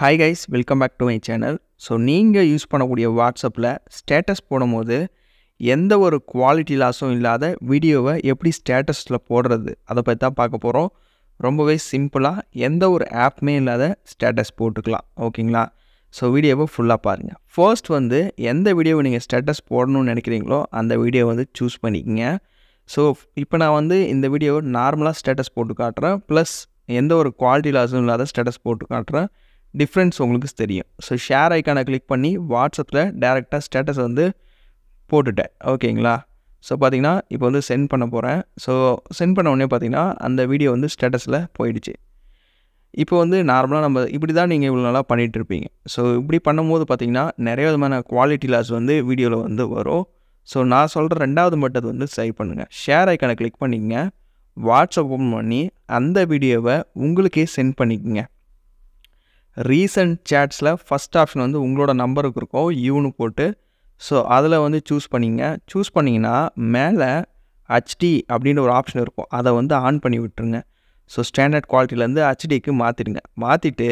hi guys welcome back to my channel so நீங்கள் use பண்ணக்கூடிய வாட்ஸ்அப்பில் ஸ்டேட்டஸ் போடும்போது எந்த ஒரு குவாலிட்டி லாஸும் இல்லாத வீடியோவை எப்படி ஸ்டேட்டஸில் போடுறது அதை பற்றி தான் பார்க்க போகிறோம் ரொம்பவே சிம்பிளாக எந்த ஒரு ஆப்புமே இல்லாத ஸ்டேட்டஸ் போட்டுக்கலாம் ஓகேங்களா ஸோ வீடியோவை ஃபுல்லாக பாருங்கள் ஃபர்ஸ்ட் வந்து எந்த வீடியோவை நீங்கள் ஸ்டேட்டஸ் போடணும்னு நினைக்கிறீங்களோ அந்த வீடியோ வந்து சூஸ் பண்ணிக்கோங்க ஸோ இப்போ நான் வந்து இந்த வீடியோவை நார்மலாக ஸ்டேட்டஸ் போட்டு காட்டுறேன் ப்ளஸ் எந்த ஒரு குவாலிட்டி லாஸும் இல்லாத ஸ்டேட்டஸ் போட்டு காட்டுறேன் டிஃப்ரென்ஸ் உங்களுக்கு தெரியும் ஸோ ஷேர் ஐக்கானை கிளிக் பண்ணி வாட்ஸ்அப்பில் டேரெக்டாக ஸ்டேட்டஸ் வந்து போட்டுட்டேன் ஓகேங்களா ஸோ பார்த்தீங்கன்னா இப்போ வந்து சென்ட் பண்ண போகிறேன் ஸோ சென்ட் பண்ண உடனே பார்த்தீங்கன்னா அந்த வீடியோ வந்து ஸ்டேட்டஸில் போயிடுச்சு இப்போ வந்து நார்மலாக நம்ம இப்படி தான் நீங்கள் இவ்வளோ நல்லா பண்ணிகிட்ருப்பீங்க ஸோ இப்படி பண்ணும்போது பார்த்திங்கன்னா நிறைய விதமான குவாலிட்டி லாஸ் வந்து வீடியோவில் வந்து வரும் ஸோ நான் சொல்கிற ரெண்டாவது மட்டது வந்து சரி பண்ணுங்கள் ஷேர் ஐக்கானை கிளிக் பண்ணிக்கங்க வாட்ஸ்அப் ஓப்பன் பண்ணி அந்த வீடியோவை உங்களுக்கே சென்ட் பண்ணிக்கோங்க ரீசன்ட் சேட்ஸில் ஃபஸ்ட் ஆப்ஷன் வந்து உங்களோட நம்பருக்கு இருக்கும் யூனு போட்டு ஸோ அதில் வந்து சூஸ் பண்ணிங்க சூஸ் பண்ணிங்கன்னா மேலே ஹச்டி அப்படின்ற ஒரு ஆப்ஷன் இருக்கும் அதை வந்து ஆன் பண்ணி விட்டுருங்க ஸோ ஸ்டாண்டர்ட் குவாலிட்டியிலேருந்து ஹச்டிக்கு மாற்றிடுங்க மாற்றிட்டு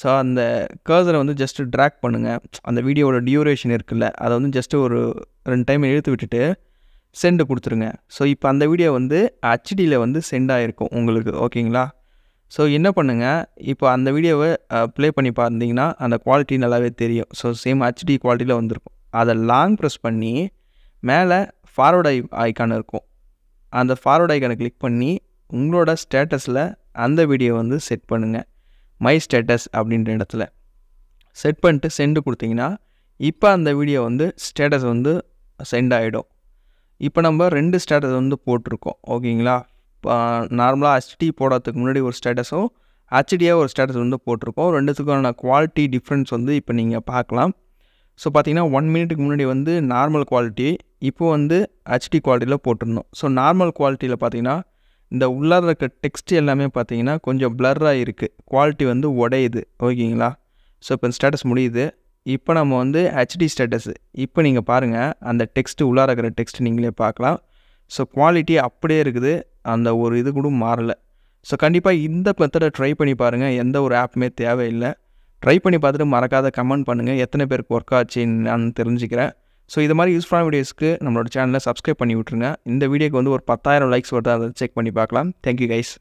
ஸோ அந்த கேர்சரை வந்து ஜஸ்ட்டு ட்ராக் பண்ணுங்கள் அந்த வீடியோவோட டியூரேஷன் இருக்குல்ல அதை வந்து ஜஸ்ட்டு ஒரு ரெண்டு டைம் இழுத்து விட்டுட்டு சென்டு கொடுத்துருங்க ஸோ இப்போ அந்த வீடியோ வந்து ஹச்டியில் வந்து சென்ட் ஆகிருக்கும் உங்களுக்கு ஓகேங்களா ஸோ என்ன பண்ணுங்கள் இப்போ அந்த வீடியோவை ப்ளே பண்ணி பார்த்தீங்கன்னா அந்த குவாலிட்டி நல்லாவே தெரியும் ஸோ சேம் ஹெச்டி குவாலிட்டியில் வந்திருக்கும் அதை லாங் ப்ரெஸ் பண்ணி மேலே ஃபார்வர்ட் ஐ ஐக்கான் இருக்கும் அந்த ஃபார்வர்ட் ஐக்கானை கிளிக் பண்ணி உங்களோட ஸ்டேட்டஸில் அந்த வீடியோ வந்து செட் பண்ணுங்கள் மை ஸ்டேட்டஸ் அப்படின்ற இடத்துல செட் பண்ணிட்டு சென்டு கொடுத்தீங்கன்னா இப்போ அந்த வீடியோ வந்து ஸ்டேட்டஸ் வந்து சென்ட் ஆகிடும் இப்போ நம்ம ரெண்டு ஸ்டேட்டஸ் வந்து போட்டிருக்கோம் ஓகேங்களா நார்மலாக ஹெச்டி போடுறதுக்கு முன்னாடி ஒரு ஸ்டேட்டஸும் ஹெச்டியாக ஒரு ஸ்டேட்டஸ் வந்து போட்டிருக்கோம் ரெண்டுத்துக்கான குவாலிட்டி டிஃப்ரென்ஸ் வந்து இப்போ நீங்கள் பார்க்கலாம் ஸோ பார்த்திங்கன்னா ஒன் மினிட்டுக்கு முன்னாடி வந்து நார்மல் குவாலிட்டி இப்போது வந்து ஹெச்டி குவாலிட்டியில் போட்டிருந்தோம் ஸோ நார்மல் குவாலிட்டியில் பார்த்திங்கன்னா இந்த உள்ளார இருக்க டெக்ஸ்ட் எல்லாமே பார்த்தீங்கன்னா கொஞ்சம் பிளர்ராக இருக்குது குவாலிட்டி வந்து உடையுது ஓகேங்களா ஸோ இப்போ ஸ்டேட்டஸ் முடியுது இப்போ நம்ம வந்து ஹெச்டி ஸ்டேட்டஸு இப்போ நீங்கள் பாருங்கள் அந்த டெக்ஸ்ட்டு உள்ளார இருக்கிற டெக்ஸ்ட் நீங்களே பார்க்கலாம் ஸோ குவாலிட்டி அப்படியே இருக்குது அந்த ஒரு இது கூட மாறலை ஸோ கண்டிப்பாக இந்த மெத்தடை ட்ரை பண்ணி பாருங்கள் எந்த ஒரு ஆப்புமே தேவையில்லை ட்ரை பண்ணி பார்த்துட்டு மறக்காத கமெண்ட் பண்ணுங்கள் எத்தனை பேருக்கு ஒர்க் ஆச்சுன்னு நான் தெரிஞ்சுக்கிறேன் ஸோ இது மாதிரி யூஸ்ஃபுல்லான வீடியோஸ்க்கு நம்மளோட சேனலை சப்ஸ்கிரைப் பண்ணி விட்ருங்க இந்த வீடியோக்கு வந்து ஒரு பத்தாயிரம் லைக்ஸ் வருது அதை செக் பண்ணி பார்க்கலாம் தேங்க்யூ கைஸ்